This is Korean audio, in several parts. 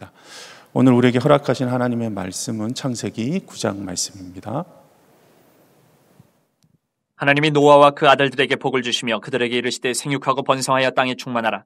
기도하겠습니다. 오늘 우리에게 허락하신 하나님의 말씀은 창세기 9장 말씀입니다. 하나님이 노아와 그 아들들에게 복을 주시며 그들에게 이르시되 생육하고 번성하여 땅에 충만하라.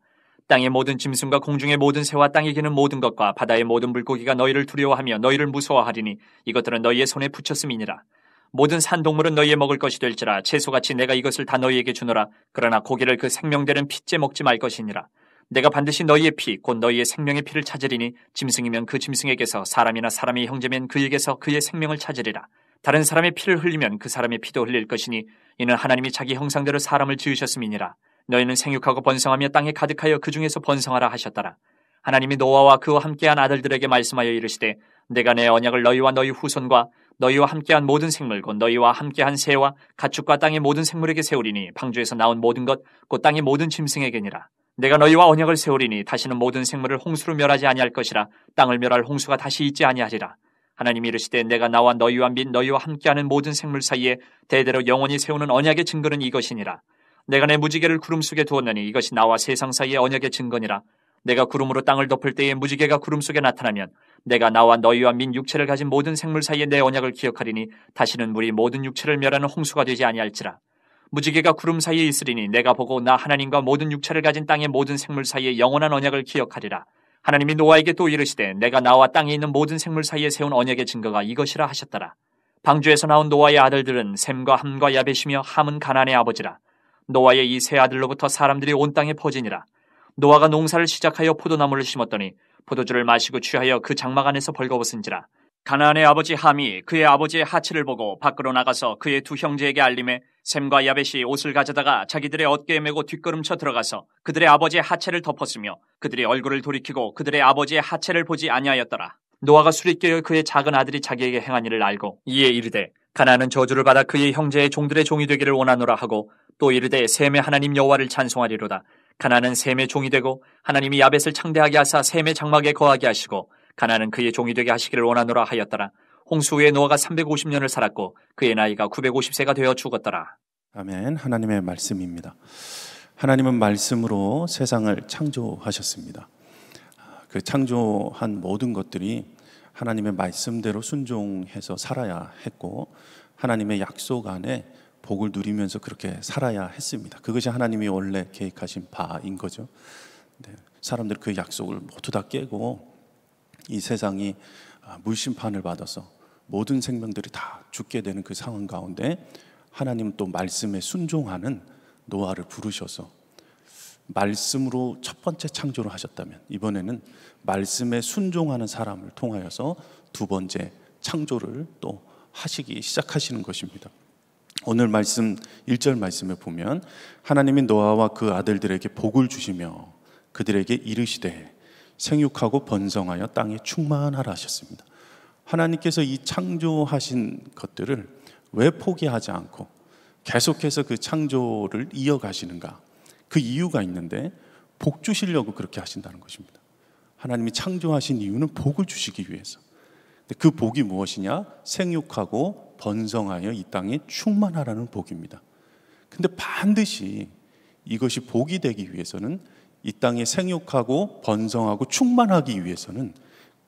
땅의 모든 짐승과 공중의 모든 새와 땅에 기는 모든 것과 바다의 모든 물고기가 너희를 두려워하며 너희를 무서워하리니 이것들은 너희의 손에 붙였음이니라. 모든 산 동물은 너희의 먹을 것이 될지라 채소같이 내가 이것을 다 너희에게 주노라. 그러나 고기를 그 생명되는 핏째 먹지 말 것이니라. 내가 반드시 너희의 피, 곧 너희의 생명의 피를 찾으리니 짐승이면 그 짐승에게서 사람이나 사람의 형제면 그에게서 그의 생명을 찾으리라. 다른 사람의 피를 흘리면 그 사람의 피도 흘릴 것이니 이는 하나님이 자기 형상대로 사람을 지으셨음이니라. 너희는 생육하고 번성하며 땅에 가득하여 그 중에서 번성하라 하셨더라. 하나님이 노아와 그와 함께한 아들들에게 말씀하여 이르시되 내가 내 언약을 너희와 너희 후손과 너희와 함께한 모든 생물 곧 너희와 함께한 새와 가축과 땅의 모든 생물에게 세우리니 방주에서 나온 모든 것 곧 땅의 모든 짐승에게니라 내가 너희와 언약을 세우리니 다시는 모든 생물을 홍수로 멸하지 아니할 것이라 땅을 멸할 홍수가 다시 있지 아니하리라. 하나님이 이르시되 내가 나와 너희와 및 너희와 함께하는 모든 생물 사이에 대대로 영원히 세우는 언약의 증거는 이것이니라. 내가 내 무지개를 구름 속에 두었느니 이것이 나와 세상 사이의 언약의 증거니라. 내가 구름으로 땅을 덮을 때에 무지개가 구름 속에 나타나면 내가 나와 너희와 민 육체를 가진 모든 생물 사이에 내 언약을 기억하리니 다시는 물이 모든 육체를 멸하는 홍수가 되지 아니할지라. 무지개가 구름 사이에 있으리니 내가 보고 나 하나님과 모든 육체를 가진 땅의 모든 생물 사이에 영원한 언약을 기억하리라. 하나님이 노아에게 또 이르시되 내가 나와 땅에 있는 모든 생물 사이에 세운 언약의 증거가 이것이라 하셨더라. 방주에서 나온 노아의 아들들은 샘과 함과 야벳이며 함은 가난의 아버지라. 노아의 이 세 아들로부터 사람들이 온 땅에 퍼지니라. 노아가 농사를 시작하여 포도나무를 심었더니 포도주를 마시고 취하여 그 장막 안에서 벌거벗은지라. 가나안의 아버지 함이 그의 아버지의 하체를 보고 밖으로 나가서 그의 두 형제에게 알림해 샘과 야벳이 옷을 가져다가 자기들의 어깨에 메고 뒷걸음쳐 들어가서 그들의 아버지의 하체를 덮었으며 그들의 얼굴을 돌이키고 그들의 아버지의 하체를 보지 아니하였더라. 노아가 수리끼어 그의 작은 아들이 자기에게 행한 일을 알고 이에 이르되 가나안은 저주를 받아 그의 형제의 종들의 종이 되기를 원하노라 하고 또 이르되 샘의 하나님 여호와를 찬송하리로다. 가나안은 셈의 종이 되고 하나님이 야벳을 창대하게 하사 샘의 장막에 거하게 하시고 가나는 그의 종이 되게 하시기를 원하노라 하였더라. 홍수 후에 노아가 350년을 살았고 그의 나이가 950세가 되어 죽었더라. 아멘. 하나님의 말씀입니다. 하나님은 말씀으로 세상을 창조하셨습니다. 그 창조한 모든 것들이 하나님의 말씀대로 순종해서 살아야 했고 하나님의 약속 안에 복을 누리면서 그렇게 살아야 했습니다. 그것이 하나님이 원래 계획하신 바인 거죠. 네, 사람들 그 약속을 모두 다 깨고 이 세상이 아, 물심판을 받아서 모든 생명들이 다 죽게 되는 그 상황 가운데 하나님 또 말씀에 순종하는 노아를 부르셔서 말씀으로 첫 번째 창조를 하셨다면 이번에는 말씀에 순종하는 사람을 통하여서 두 번째 창조를 또 하시기 시작하시는 것입니다. 오늘 말씀 1절 말씀에 보면 하나님이 노아와 그 아들들에게 복을 주시며 그들에게 이르시되 생육하고 번성하여 땅에 충만하라 하셨습니다. 하나님께서 이 창조하신 것들을 왜 포기하지 않고 계속해서 그 창조를 이어가시는가? 그 이유가 있는데 복 주시려고 그렇게 하신다는 것입니다. 하나님이 창조하신 이유는 복을 주시기 위해서. 그 복이 무엇이냐? 생육하고 번성하여 이 땅에 충만하라는 복입니다. 근데 반드시 이것이 복이 되기 위해서는 이 땅에 생육하고 번성하고 충만하기 위해서는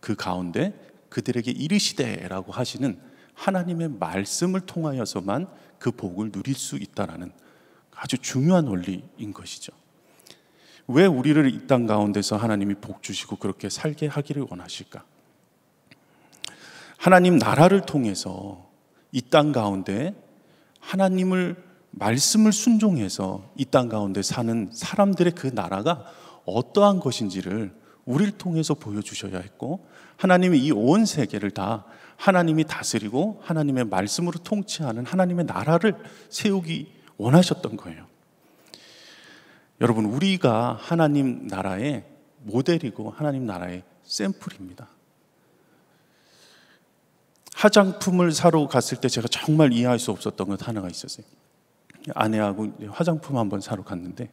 그 가운데 그들에게 이르시되라고 하시는 하나님의 말씀을 통하여서만 그 복을 누릴 수 있다라는 아주 중요한 원리인 것이죠. 왜 우리를 이 땅 가운데서 하나님이 복 주시고 그렇게 살게 하기를 원하실까? 하나님 나라를 통해서 이 땅 가운데 하나님을 말씀을 순종해서 이 땅 가운데 사는 사람들의 그 나라가 어떠한 것인지를 우리를 통해서 보여주셔야 했고 하나님이 이 온 세계를 다 하나님이 다스리고 하나님의 말씀으로 통치하는 하나님의 나라를 세우기 원하셨던 거예요. 여러분 우리가 하나님 나라의 모델이고 하나님 나라의 샘플입니다. 화장품을 사러 갔을 때 제가 정말 이해할 수 없었던 것 하나가 있었어요. 아내하고 화장품 한번 사러 갔는데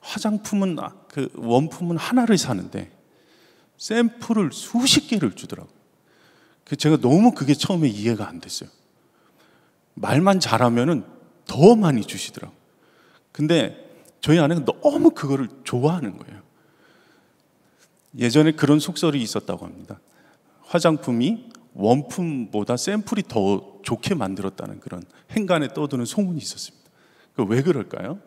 화장품은 아, 그 원품은 하나를 사는데 샘플을 수십 개를 주더라고요. 그 제가 너무 그게 처음에 이해가 안 됐어요. 말만 잘하면은 더 많이 주시더라고. 근데 저희 아내가 너무 그거를 좋아하는 거예요. 예전에 그런 속설이 있었다고 합니다. 화장품이 원품보다 샘플이 더 좋게 만들었다는 그런 행간에 떠드는 소문이 있었습니다. 그 왜 그럴까요?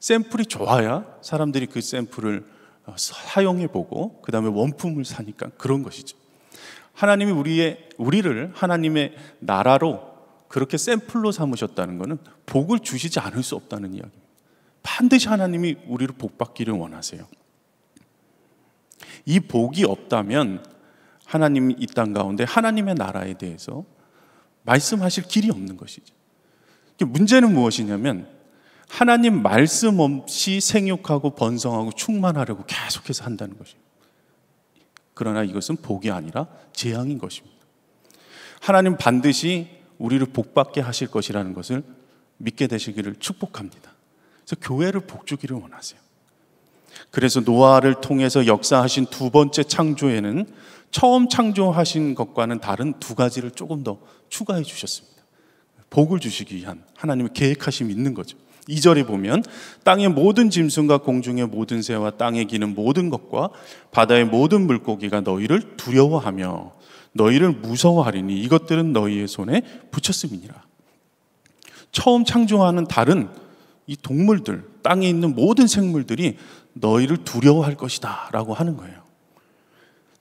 샘플이 좋아야 사람들이 그 샘플을 어, 사용해 보고 그 다음에 원품을 사니까 그런 것이죠. 하나님이 우리의 우리를 하나님의 나라로 그렇게 샘플로 삼으셨다는 것은 복을 주시지 않을 수 없다는 이야기입니다. 반드시 하나님이 우리를 복받기를 원하세요. 이 복이 없다면 하나님이땅 가운데 하나님의 나라에 대해서 말씀하실 길이 없는 것이죠. 문제는 무엇이냐면 하나님 말씀 없이 생육하고 번성하고 충만하려고 계속해서 한다는 것입니다. 그러나 이것은 복이 아니라 재앙인 것입니다. 하나님 반드시 우리를 복받게 하실 것이라는 것을 믿게 되시기를 축복합니다. 그래서 교회를 복주기를 원하세요. 그래서 노아를 통해서 역사하신 두 번째 창조에는 처음 창조하신 것과는 다른 두 가지를 조금 더 추가해 주셨습니다. 복을 주시기 위한 하나님의 계획하심이 있는 거죠. 2절에 보면 땅의 모든 짐승과 공중의 모든 새와 땅에 기는 모든 것과 바다의 모든 물고기가 너희를 두려워하며 너희를 무서워하리니 이것들은 너희의 손에 붙였음이니라. 처음 창조하는 다른 이 동물들, 땅에 있는 모든 생물들이 너희를 두려워할 것이다 라고 하는 거예요.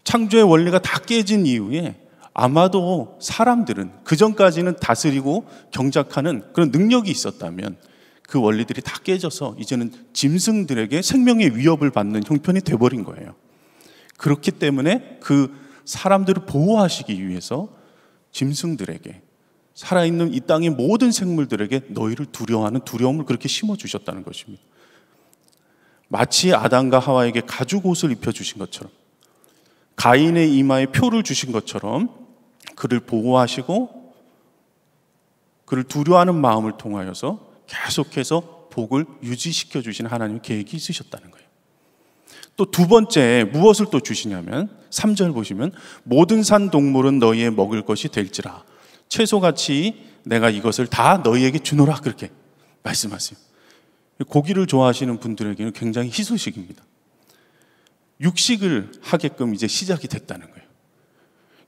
창조의 원리가 다 깨진 이후에 아마도 사람들은 그전까지는 다스리고 경작하는 그런 능력이 있었다면 그 원리들이 다 깨져서 이제는 짐승들에게 생명의 위협을 받는 형편이 돼버린 거예요. 그렇기 때문에 그 사람들을 보호하시기 위해서 짐승들에게 살아있는 이 땅의 모든 생물들에게 너희를 두려워하는 두려움을 그렇게 심어주셨다는 것입니다. 마치 아담과 하와에게 가죽 옷을 입혀 주신 것처럼 가인의 이마에 표를 주신 것처럼 그를 보호하시고 그를 두려워하는 마음을 통하여서 계속해서 복을 유지시켜 주신 하나님 계획이 있으셨다는 거예요. 또 두 번째 무엇을 또 주시냐면 3절 보시면 모든 산 동물은 너희의 먹을 것이 될지라 채소같이 내가 이것을 다 너희에게 주노라 그렇게 말씀하세요. 고기를 좋아하시는 분들에게는 굉장히 희소식입니다. 육식을 하게끔 이제 시작이 됐다는 거예요.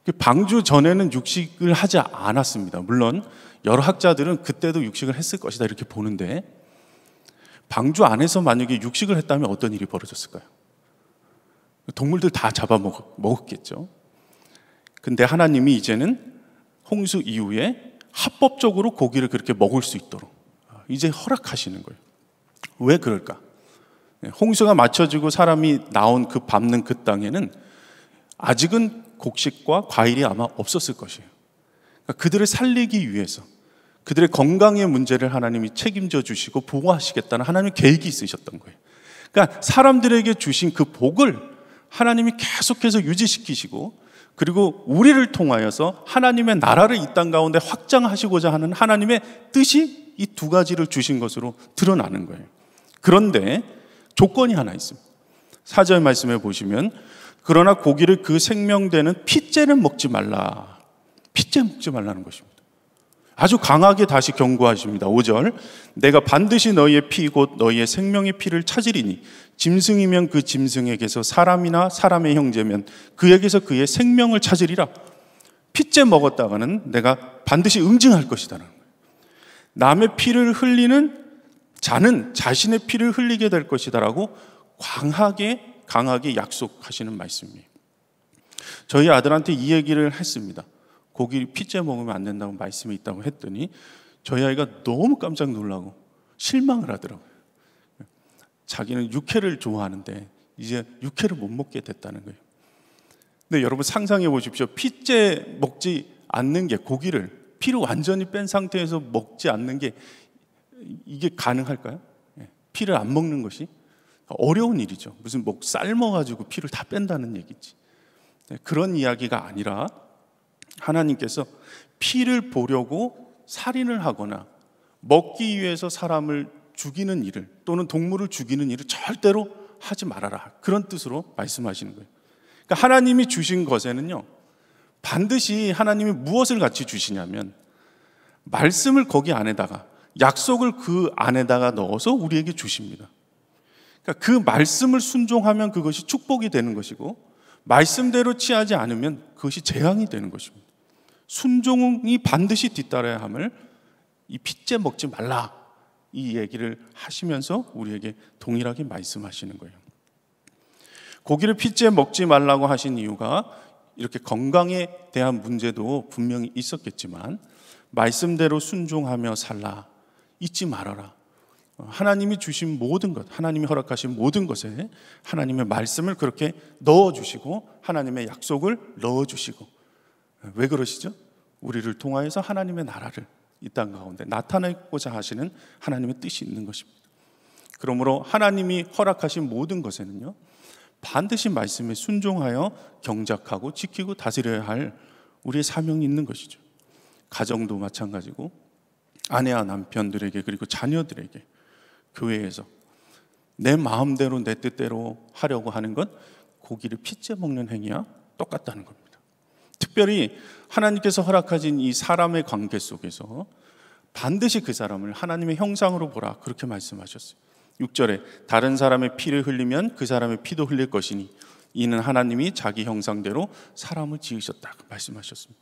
그 방주 전에는 육식을 하지 않았습니다. 물론 여러 학자들은 그때도 육식을 했을 것이다 이렇게 보는데 방주 안에서 만약에 육식을 했다면 어떤 일이 벌어졌을까요? 동물들 다 잡아먹었겠죠. 근데 하나님이 이제는 홍수 이후에 합법적으로 고기를 그렇게 먹을 수 있도록 이제 허락하시는 거예요. 왜 그럴까? 예, 홍수가 맞춰지고 사람이 나온 그 밟는 그 땅에는 아직은 곡식과 과일이 아마 없었을 것이에요. 그러니까 그들을 살리기 위해서 그들의 건강의 문제를 하나님이 책임져 주시고 보호하시겠다는 하나님의 계획이 있으셨던 거예요. 그러니까 사람들에게 주신 그 복을 하나님이 계속해서 유지시키시고 그리고 우리를 통하여서 하나님의 나라를 이 땅 가운데 확장하시고자 하는 하나님의 뜻이 이두 가지를 주신 것으로 드러나는 거예요. 그런데 조건이 하나 있습니다. 사절 말씀에 보시면 그러나 고기를 그 생명되는 핏째는 먹지 말라. 핏째 먹지 말라는 것입니다. 아주 강하게 다시 경고하십니다. 5절. 내가 반드시 너희의 피 곧 너희의 생명의 피를 찾으리니 짐승이면 그 짐승에게서 사람이나 사람의 형제면 그에게서 그의 생명을 찾으리라. 핏째 먹었다가는 내가 반드시 응징할 것이다. 남의 피를 흘리는 자는 자신의 피를 흘리게 될 것이다라고 강하게 강하게 약속하시는 말씀이에요. 저희 아들한테 이 얘기를 했습니다. 고기 피째 먹으면 안 된다고 말씀이 있다고 했더니 저희 아이가 너무 깜짝 놀라고 실망을 하더라고요. 자기는 육회를 좋아하는데 이제 육회를 못 먹게 됐다는 거예요. 근데 여러분 상상해 보십시오. 피째 먹지 않는 게 고기를 피를 완전히 뺀 상태에서 먹지 않는 게 이게 가능할까요? 예, 피를 안 먹는 것이 어려운 일이죠. 무슨 뭐 삶아가지고 피를 다 뺀다는 얘기지. 네, 그런 이야기가 아니라 하나님께서 피를 보려고 살인을 하거나 먹기 위해서 사람을 죽이는 일을 또는 동물을 죽이는 일을 절대로 하지 말아라. 그런 뜻으로 말씀하시는 거예요. 그러니까 하나님이 주신 것에는요, 반드시 하나님이 무엇을 같이 주시냐면 말씀을 거기 안에다가 약속을 그 안에다가 넣어서 우리에게 주십니다. 그러니까 그 말씀을 순종하면 그것이 축복이 되는 것이고 말씀대로 취하지 않으면 그것이 재앙이 되는 것입니다. 순종이 반드시 뒤따라야 함을 이 핏째 먹지 말라 이 얘기를 하시면서 우리에게 동일하게 말씀하시는 거예요. 고기를 핏째 먹지 말라고 하신 이유가 이렇게 건강에 대한 문제도 분명히 있었겠지만 말씀대로 순종하며 살라 잊지 말아라 어, 하나님이 주신 모든 것, 하나님이 허락하신 모든 것에 하나님의 말씀을 그렇게 넣어주시고 하나님의 약속을 넣어주시고 어, 왜 그러시죠? 우리를 통하여서 하나님의 나라를 이 땅 가운데 나타내고자 하시는 하나님의 뜻이 있는 것입니다. 그러므로 하나님이 허락하신 모든 것에는요 반드시 말씀에 순종하여 경작하고 지키고 다스려야 할 우리의 사명이 있는 것이죠. 가정도 마찬가지고 아내와 남편들에게 그리고 자녀들에게 교회에서 내 마음대로 내 뜻대로 하려고 하는 건 고기를 피째 먹는 행위와 똑같다는 겁니다. 특별히 하나님께서 허락하신 이 사람의 관계 속에서 반드시 그 사람을 하나님의 형상으로 보라 그렇게 말씀하셨어요. 6절에 다른 사람의 피를 흘리면 그 사람의 피도 흘릴 것이니 이는 하나님이 자기 형상대로 사람을 지으셨다 그 말씀하셨습니다.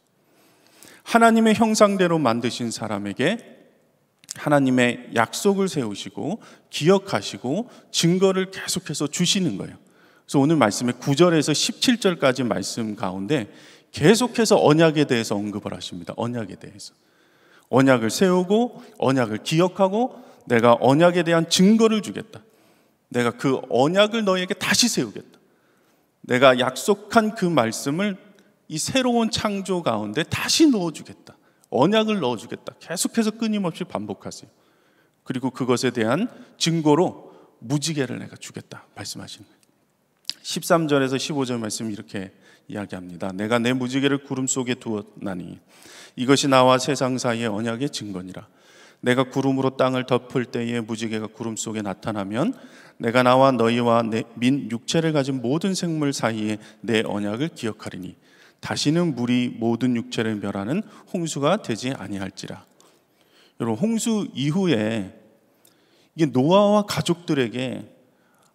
하나님의 형상대로 만드신 사람에게 하나님의 약속을 세우시고 기억하시고 증거를 계속해서 주시는 거예요. 그래서 오늘 말씀의 9절에서 17절까지 말씀 가운데 계속해서 언약에 대해서 언급을 하십니다. 언약에 대해서. 언약을 세우고 언약을 기억하고 내가 언약에 대한 증거를 주겠다. 내가 그 언약을 너에게 다시 세우겠다. 내가 약속한 그 말씀을 이 새로운 창조 가운데 다시 넣어주겠다. 언약을 넣어주겠다. 계속해서 끊임없이 반복하세요. 그리고 그것에 대한 증거로 무지개를 내가 주겠다. 말씀하시는 거예요. 13절에서 15절 말씀 이렇게 이야기합니다. 내가 내 무지개를 구름 속에 두었나니 이것이 나와 세상 사이의 언약의 증거니라. 내가 구름으로 땅을 덮을 때에 무지개가 구름 속에 나타나면 내가 나와 너희와 내민 육체를 가진 모든 생물 사이에 내 언약을 기억하리니 다시는 물이 모든 육체를 멸하는 홍수가 되지 아니할지라. 여러분 홍수 이후에 이게 노아와 가족들에게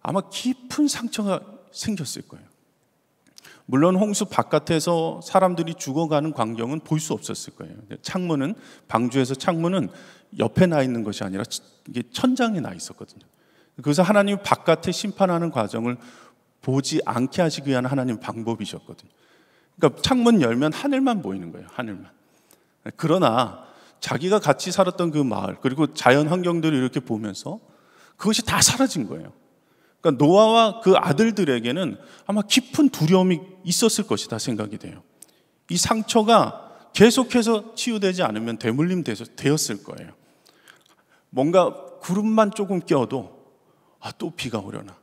아마 깊은 상처가 생겼을 거예요. 물론 홍수 바깥에서 사람들이 죽어가는 광경은 볼 수 없었을 거예요. 창문은 방주에서 창문은 옆에 나 있는 것이 아니라 이게 천장에 나 있었거든요. 그래서 하나님 바깥에 심판하는 과정을 보지 않게 하시기 위한 하나님 방법이셨거든요. 그러니까 창문 열면 하늘만 보이는 거예요. 하늘만. 그러나 자기가 같이 살았던 그 마을 그리고 자연 환경들을 이렇게 보면서 그것이 다 사라진 거예요. 그러니까 노아와 그 아들들에게는 아마 깊은 두려움이 있었을 것이다 생각이 돼요. 이 상처가 계속해서 치유되지 않으면 대물림 되었을 거예요. 뭔가 구름만 조금 껴도 아, 또 비가 오려나.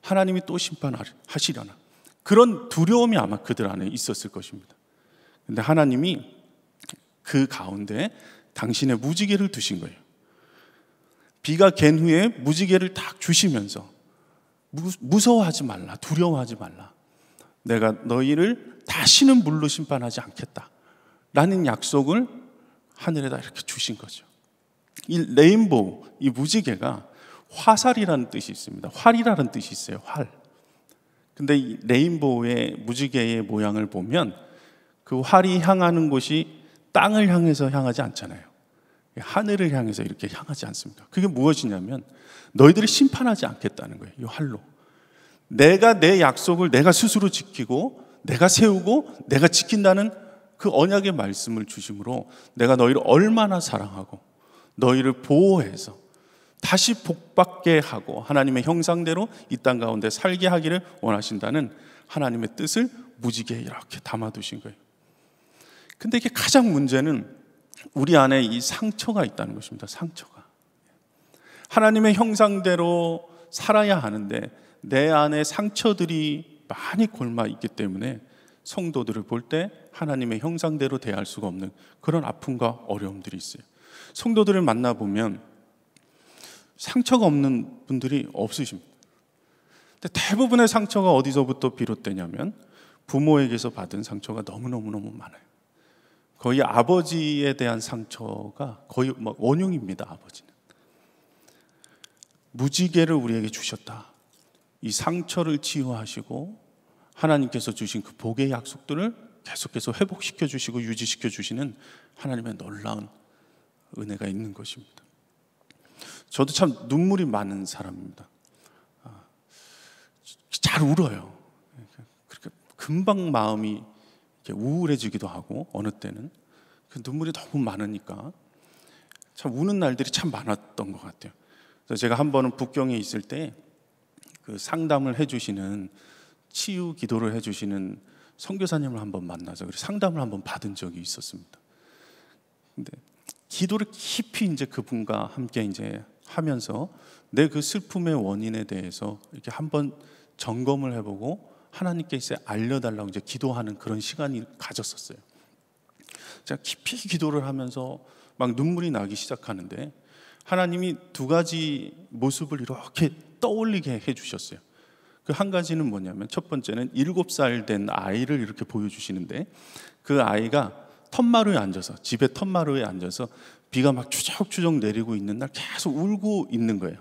하나님이 또 심판하시려나. 그런 두려움이 아마 그들 안에 있었을 것입니다. 근데 하나님이 그 가운데 당신의 무지개를 두신 거예요. 비가 갠 후에 무지개를 딱 주시면서 무서워하지 말라. 두려워하지 말라. 내가 너희를 다시는 물로 심판하지 않겠다. 라는 약속을 하늘에다 이렇게 주신 거죠. 이 레인보우, 이 무지개가 화살이라는 뜻이 있습니다. 활이라는 뜻이 있어요. 활. 근데 이 레인보우의 무지개의 모양을 보면 그 활이 향하는 곳이 땅을 향해서 향하지 않잖아요. 하늘을 향해서 이렇게 향하지 않습니까? 그게 무엇이냐면 너희들을 심판하지 않겠다는 거예요. 이 활로. 내가 내 약속을 내가 스스로 지키고 내가 세우고 내가 지킨다는 그 언약의 말씀을 주심으로 내가 너희를 얼마나 사랑하고 너희를 보호해서 다시 복받게 하고 하나님의 형상대로 이 땅 가운데 살게 하기를 원하신다는 하나님의 뜻을 무지개 이렇게 담아두신 거예요. 근데 이게 가장 문제는 우리 안에 이 상처가 있다는 것입니다. 상처가. 하나님의 형상대로 살아야 하는데 내 안에 상처들이 많이 골마 있기 때문에 성도들을 볼 때 하나님의 형상대로 대할 수가 없는 그런 아픔과 어려움들이 있어요. 성도들을 만나보면 상처가 없는 분들이 없으십니다. 근데 대부분의 상처가 어디서부터 비롯되냐면 부모에게서 받은 상처가 너무너무너무 많아요. 거의 아버지에 대한 상처가 거의 막 뭐 원흉입니다. 아버지는 무지개를 우리에게 주셨다. 이 상처를 치유하시고 하나님께서 주신 그 복의 약속들을 계속해서 회복시켜 주시고 유지시켜 주시는 하나님의 놀라운 은혜가 있는 것입니다. 저도 참 눈물이 많은 사람입니다. 아, 잘 울어요. 그렇게 금방 마음이 우울해지기도 하고 어느 때는 그 눈물이 너무 많으니까 참 우는 날들이 참 많았던 것 같아요. 그래서 제가 한 번은 북경에 있을 때 그 상담을 해주시는 치유 기도를 해주시는 선교사님을 한번 만나서 그서 상담을 한번 받은 적이 있었습니다. 근데 기도를 깊이 이제 그분과 함께 이제 하면서 내 그 슬픔의 원인에 대해서 이렇게 한번 점검을 해보고 하나님께 이제 알려달라고 이제 기도하는 그런 시간이 가졌었어요. 제가 깊이 기도를 하면서 막 눈물이 나기 시작하는데 하나님이 두 가지 모습을 이렇게 떠올리게 해주셨어요. 그 한 가지는 뭐냐면 첫 번째는 일곱 살 된 아이를 이렇게 보여주시는데 그 아이가 텀마루에 앉아서 집에 텀마루에 앉아서 비가 막 추적추적 내리고 있는 날 계속 울고 있는 거예요.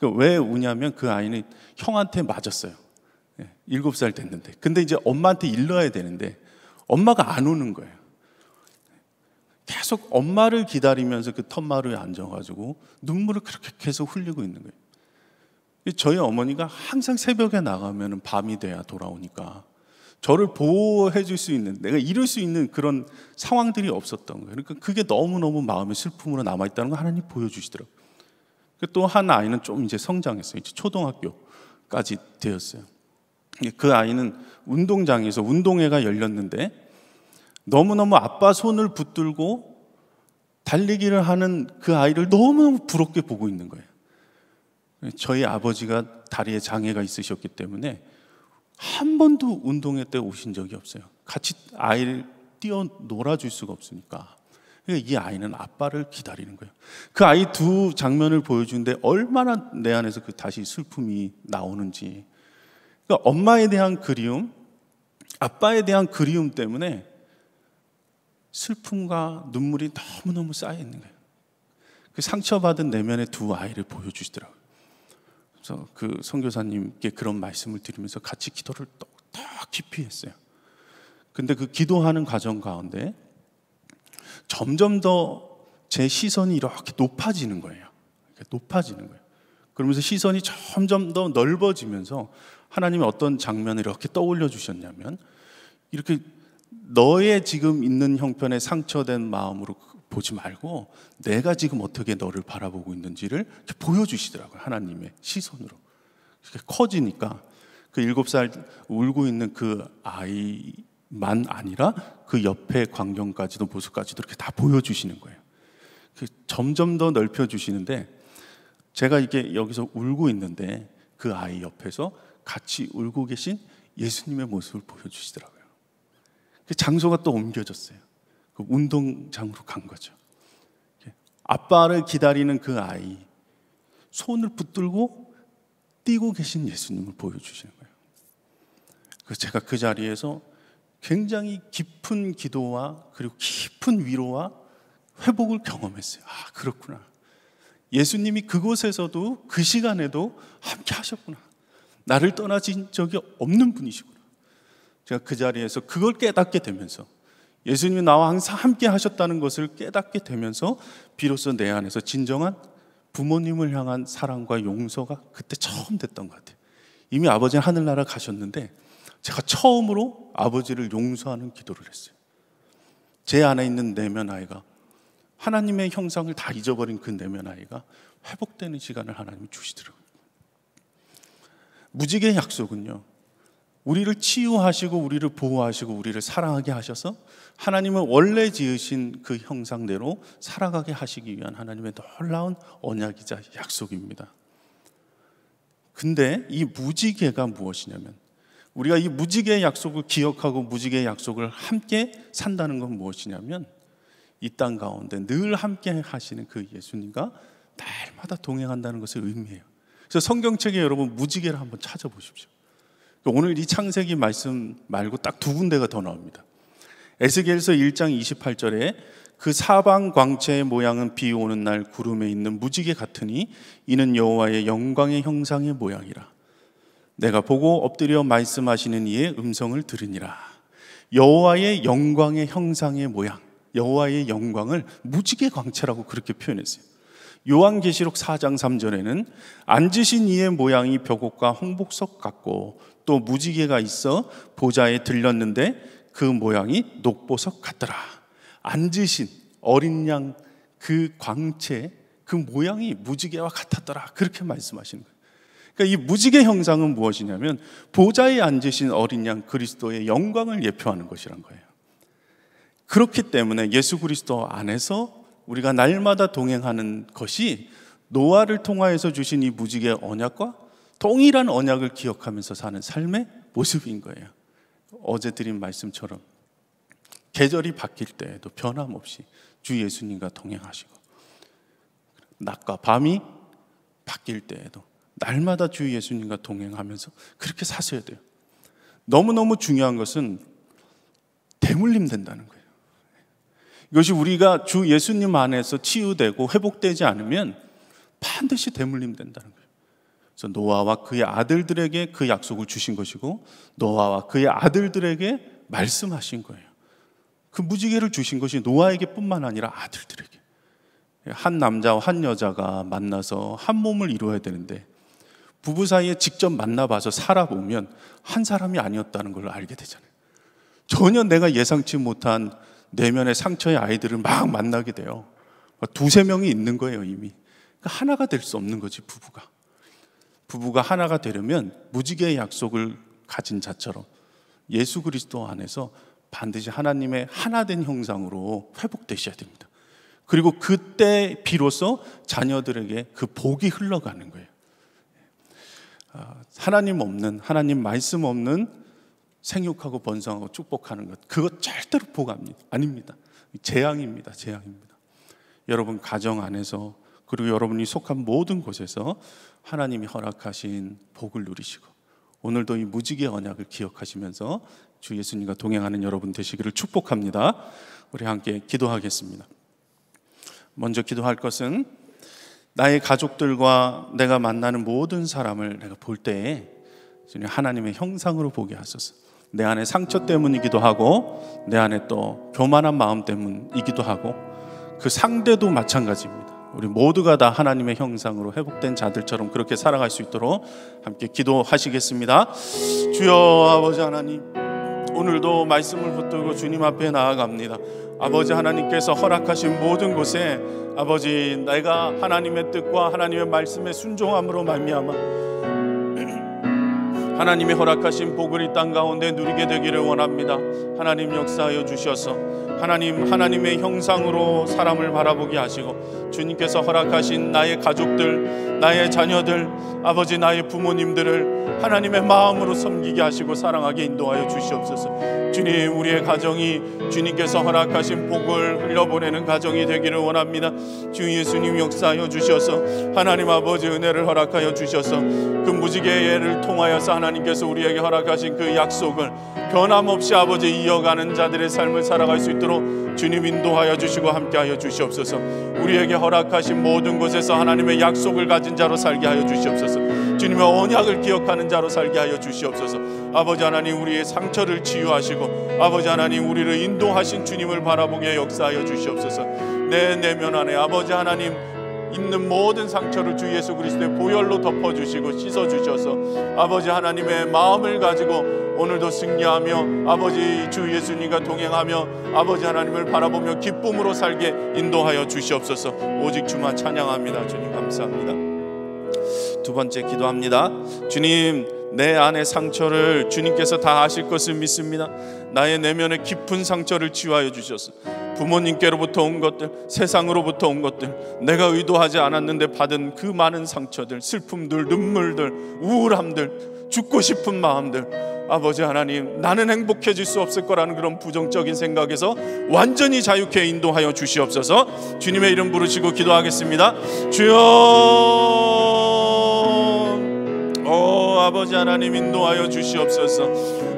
그 왜 우냐면 그 아이는 형한테 맞았어요. 예, 일곱 살 됐는데. 근데 이제 엄마한테 일러야 되는데 엄마가 안 오는 거예요. 계속 엄마를 기다리면서 그 텀마루에 앉아가지고 눈물을 그렇게 계속 흘리고 있는 거예요. 저희 어머니가 항상 새벽에 나가면 밤이 돼야 돌아오니까 저를 보호해 줄 수 있는 내가 이룰 수 있는 그런 상황들이 없었던 거예요. 그러니까 그게 너무너무 마음의 슬픔으로 남아 있다는 걸 하나님 보여 주시더라고요. 그 또한 아이는 좀 이제 성장했어요. 이제 초등학교까지 되었어요. 예, 그 아이는 운동장에서 운동회가 열렸는데 너무너무 아빠 손을 붙들고 달리기를 하는 그 아이를 너무너무 부럽게 보고 있는 거예요. 예, 저희 아버지가 다리에 장애가 있으셨기 때문에 한 번도 운동회 때 오신 적이 없어요. 같이 아이를 뛰어 놀아줄 수가 없으니까. 그러니까 이 아이는 아빠를 기다리는 거예요. 그 아이 두 장면을 보여주는데 얼마나 내 안에서 그 다시 슬픔이 나오는지 그러니까 엄마에 대한 그리움, 아빠에 대한 그리움 때문에 슬픔과 눈물이 너무너무 쌓여 있는 거예요. 그 상처받은 내면의 두 아이를 보여주시더라고요. 그래서 그성교사님께 그런 말씀을 드리면서 같이 기도를 더 깊이 했어요. 근데 그 기도하는 과정 가운데 점점 더 제 시선이 이렇게 높아지는 거예요. 높아지는 거예요. 그러면서 시선이 점점 더 넓어지면서 하나님이 어떤 장면을 이렇게 떠올려 주셨냐면 이렇게 너의 지금 있는 형편에 상처된 마음으로 그 보지 말고 내가 지금 어떻게 너를 바라보고 있는지를 보여주시더라고요 하나님의 시선으로 이렇게 커지니까 그 일곱 살 울고 있는 그 아이만 아니라 그 옆에 광경까지도 모습까지도 이렇게 다 보여주시는 거예요. 그 점점 더 넓혀 주시는데 제가 이게 여기서 울고 있는데 그 아이 옆에서 같이 울고 계신 예수님의 모습을 보여주시더라고요. 그 장소가 또 옮겨졌어요. 그 운동장으로 간 거죠. 아빠를 기다리는 그 아이, 손을 붙들고 뛰고 계신 예수님을 보여주시는 거예요. 그래서 제가 그 자리에서 굉장히 깊은 기도와 그리고 깊은 위로와 회복을 경험했어요. 아, 그렇구나. 예수님이 그곳에서도 그 시간에도 함께 하셨구나. 나를 떠나신 적이 없는 분이시구나. 제가 그 자리에서 그걸 깨닫게 되면서 예수님이 나와 항상 함께 하셨다는 것을 깨닫게 되면서 비로소 내 안에서 진정한 부모님을 향한 사랑과 용서가 그때 처음 됐던 것 같아요. 이미 아버지는 하늘나라 가셨는데 제가 처음으로 아버지를 용서하는 기도를 했어요. 제 안에 있는 내면 아이가 하나님의 형상을 다 잊어버린 그 내면 아이가 회복되는 시간을 하나님이 주시더라고요. 무지개 약속은요. 우리를 치유하시고 우리를 보호하시고 우리를 사랑하게 하셔서 하나님은 원래 지으신 그 형상대로 살아가게 하시기 위한 하나님의 놀라운 언약이자 약속입니다. 근데 이 무지개가 무엇이냐면 우리가 이 무지개의 약속을 기억하고 무지개의 약속을 함께 산다는 건 무엇이냐면 이 땅 가운데 늘 함께 하시는 그 예수님과 날마다 동행한다는 것을 의미해요. 그래서 성경책에 여러분 무지개를 한번 찾아보십시오. 오늘 이 창세기 말씀 말고 딱 두 군데가 더 나옵니다. 에스겔서 1장 28절에 그 사방 광채의 모양은 비 오는 날 구름에 있는 무지개 같으니 이는 여호와의 영광의 형상의 모양이라. 내가 보고 엎드려 말씀하시는 이의 음성을 들으니라. 여호와의 영광의 형상의 모양. 여호와의 영광을 무지개 광채라고 그렇게 표현했어요. 요한계시록 4장 3절에는 앉으신 이의 모양이 벽옥과 홍복석 같고 또 무지개가 있어 보좌에 들렸는데 그 모양이 녹보석 같더라. 앉으신 어린 양 그 광채 그 모양이 무지개와 같았더라. 그렇게 말씀하시는 거예요. 그러니까 이 무지개 형상은 무엇이냐면 보좌에 앉으신 어린 양 그리스도의 영광을 예표하는 것이란 거예요. 그렇기 때문에 예수 그리스도 안에서 우리가 날마다 동행하는 것이 노아를 통하여서 주신 이 무지개 언약과 동일한 언약을 기억하면서 사는 삶의 모습인 거예요. 어제 드린 말씀처럼 계절이 바뀔 때에도 변함없이 주 예수님과 동행하시고 낮과 밤이 바뀔 때에도 날마다 주 예수님과 동행하면서 그렇게 사셔야 돼요. 너무너무 중요한 것은 대물림 된다는 거예요. 이것이 우리가 주 예수님 안에서 치유되고 회복되지 않으면 반드시 대물림된다는 거예요. 그래서 노아와 그의 아들들에게 그 약속을 주신 것이고 노아와 그의 아들들에게 말씀하신 거예요. 그 무지개를 주신 것이 노아에게뿐만 아니라 아들들에게 한 남자와 한 여자가 만나서 한 몸을 이루어야 되는데 부부 사이에 직접 만나봐서 살아보면 한 사람이 아니었다는 걸 알게 되잖아요. 전혀 내가 예상치 못한 내면의 상처의 아이들을 막 만나게 돼요. 뭐 두세 명이 있는 거예요, 이미. 그러니까 하나가 될 수 없는 거지, 부부가. 부부가 하나가 되려면 무지개의 약속을 가진 자처럼 예수 그리스도 안에서 반드시 하나님의 하나된 형상으로 회복되셔야 됩니다. 그리고 그때 비로소 자녀들에게 그 복이 흘러가는 거예요. 아, 하나님 없는, 하나님 말씀 없는 생육하고 번성하고 축복하는 것 그것 절대로 복합니다 아닙니다 재앙입니다 재앙입니다 여러분 가정 안에서 그리고 여러분이 속한 모든 곳에서 하나님이 허락하신 복을 누리시고 오늘도 이 무지개 언약을 기억하시면서 주 예수님과 동행하는 여러분 되시기를 축복합니다 우리 함께 기도하겠습니다 먼저 기도할 것은 나의 가족들과 내가 만나는 모든 사람을 내가 볼 때에 하나님의 형상으로 보게 하소서. 내 안에 상처 때문이기도 하고 내 안에 또 교만한 마음 때문이기도 하고 그 상대도 마찬가지입니다. 우리 모두가 다 하나님의 형상으로 회복된 자들처럼 그렇게 살아갈 수 있도록 함께 기도하시겠습니다. 주여 아버지 하나님 오늘도 말씀을 붙들고 주님 앞에 나아갑니다. 아버지 하나님께서 허락하신 모든 곳에 아버지 내가 하나님의 뜻과 하나님의 말씀에 순종함으로 말미암아 하나님이 허락하신 복을 이 땅 가운데 누리게 되기를 원합니다. 하나님 역사하여 주셔서 하나님 하나님의 형상으로 사람을 바라보게 하시고 주님께서 허락하신 나의 가족들 나의 자녀들 아버지 나의 부모님들을 하나님의 마음으로 섬기게 하시고 사랑하게 인도하여 주시옵소서 주님 우리의 가정이 주님께서 허락하신 복을 흘려보내는 가정이 되기를 원합니다 주 예수님 역사하여 주셔서 하나님 아버지 은혜를 허락하여 주셔서 그무지개의 예를 통하여서 하나님께서 우리에게 허락하신 그 약속을 변함없이 아버지 이어가는 자들의 삶을 살아갈 수 있도록 시으로 주님 인도하여 주시고 함께하여 주시옵소서. 우리에게 허락하신 모든 곳에서 하나님의 약속을 가진 자로 살게 하여 주시옵소서. 주님의 언약을 기억하는 자로 살게 하여 주시옵소서. 아버지 하나님 우리의 상처를 치유하시고 아버지 하나님 우리를 인도하신 주님을 바라보게 역사하여 주시옵소서. 내 내면 안에 아버지 하나님 있는 모든 상처를 주 예수 그리스도의 보혈로 덮어 주시고 씻어 주셔서 아버지 하나님의 마음을 가지고 오늘도 승리하며 아버지 주 예수님과 동행하며 아버지 하나님을 바라보며 기쁨으로 살게 인도하여 주시옵소서 오직 주만 찬양합니다 주님 감사합니다 두 번째 기도합니다 주님 내 안의 상처를 주님께서 다 아실 것을 믿습니다. 나의 내면의 깊은 상처를 치유하여 주셨어. 부모님께로부터 온 것들, 세상으로부터 온 것들, 내가 의도하지 않았는데 받은 그 많은 상처들, 슬픔들, 눈물들, 우울함들, 죽고 싶은 마음들, 아버지 하나님, 나는 행복해질 수 없을 거라는 그런 부정적인 생각에서 완전히 자유케 인도하여 주시옵소서. 주님의 이름 부르시고 기도하겠습니다. 주여 아버지 하나님 인도하여 주시옵소서.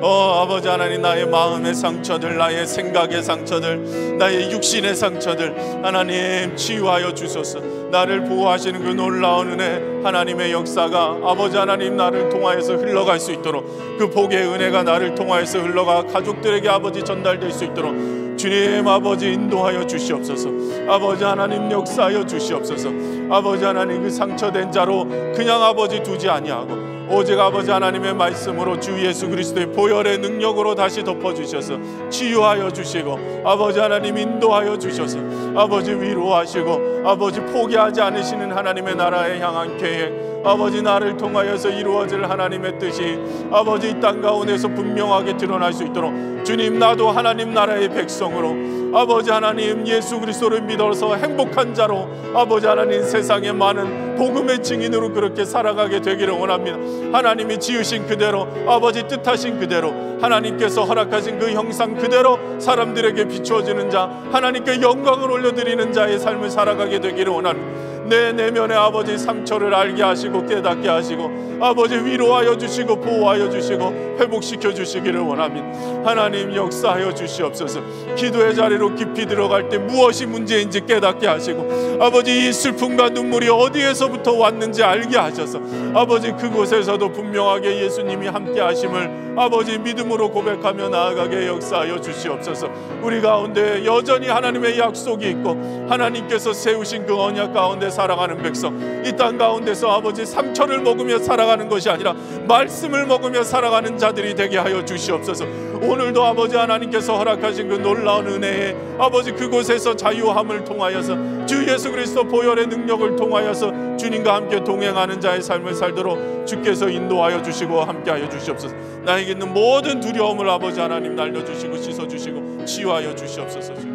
어 아버지 하나님 나의 마음의 상처들, 나의 생각의 상처들, 나의 육신의 상처들 하나님 치유하여 주소서. 나를 보호하시는 그 놀라운 은혜 하나님의 역사가 아버지 하나님 나를 통하여서 흘러갈 수 있도록 그 복의 은혜가 나를 통하여서 흘러가 가족들에게 아버지 전달될 수 있도록 주님 아버지 인도하여 주시옵소서 아버지 하나님 역사하여 주시옵소서 아버지 하나님 그 상처된 자로 그냥 아버지 두지 아니하고 오직 아버지 하나님의 말씀으로 주 예수 그리스도의 보혈의 능력으로 다시 덮어주셔서 치유하여 주시고 아버지 하나님 인도하여 주셔서 아버지 위로하시고 아버지 포기하지 않으시는 하나님의 나라에 향한 계획 아버지 나를 통하여서 이루어질 하나님의 뜻이 아버지 땅 가운데서 분명하게 드러날 수 있도록 주님 나도 하나님 나라의 백성으로 아버지 하나님 예수 그리스도를 믿어서 행복한 자로 아버지 하나님 세상에 많은 복음의 증인으로 그렇게 살아가게 되기를 원합니다. 하나님이 지으신 그대로 아버지 뜻하신 그대로 하나님께서 허락하신 그 형상 그대로 사람들에게 비추어지는 자 하나님께 영광을 올려드리는 자의 삶을 살아가게 되기를 원합니다. 내 내면의 아버지 상처를 알게 하시고 깨닫게 하시고 아버지 위로하여 주시고 보호하여 주시고 회복시켜 주시기를 원합니다. 하나님 역사하여 주시옵소서. 기도의 자리로 깊이 들어갈 때 무엇이 문제인지 깨닫게 하시고 아버지 이 슬픔과 눈물이 어디에서부터 왔는지 알게 하셔서 아버지 그곳에서도 분명하게 예수님이 함께 하심을 아버지 믿음으로 고백하며 나아가게 역사하여 주시옵소서. 우리 가운데 여전히 하나님의 약속이 있고 하나님께서 세우신 그 언약 가운데 서 살아가는 백성, 이 땅 가운데서 아버지 상처를 먹으며 살아가는 것이 아니라 말씀을 먹으며 살아가는 자들이 되게 하여 주시옵소서. 오늘도 아버지 하나님께서 허락하신 그 놀라운 은혜에 아버지 그곳에서 자유함을 통하여서 주 예수 그리스도 보혈의 능력을 통하여서 주님과 함께 동행하는 자의 삶을 살도록 주께서 인도하여 주시고 함께하여 주시옵소서. 나에게 있는 모든 두려움을 아버지 하나님 날려주시고 씻어주시고 치유하여 주시옵소서.